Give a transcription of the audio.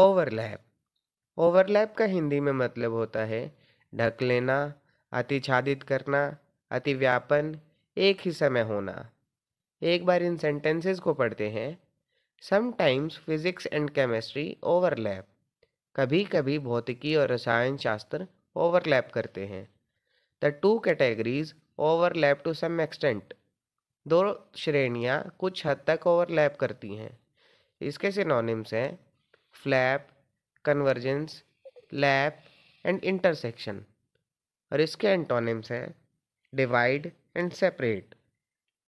overlap overlap का हिंदी में मतलब होता है ढक लेना अतिछादित करना अतिव्यापन एक ही समय होना एक बार इन सेंटेंसेस को पढ़ते हैं sometimes physics and chemistry overlap कभी कभी भौतिकी और रसायन शास्त्र ओवरलैप करते हैं the two categories overlap to some extent दो श्रेणियाँ कुछ हद तक ओवरलैप करती हैं इसके सिनोनिम्स हैं flap convergence lap and intersection और इसके एंटोनिम्स हैं डिवाइड एंड सेपरेट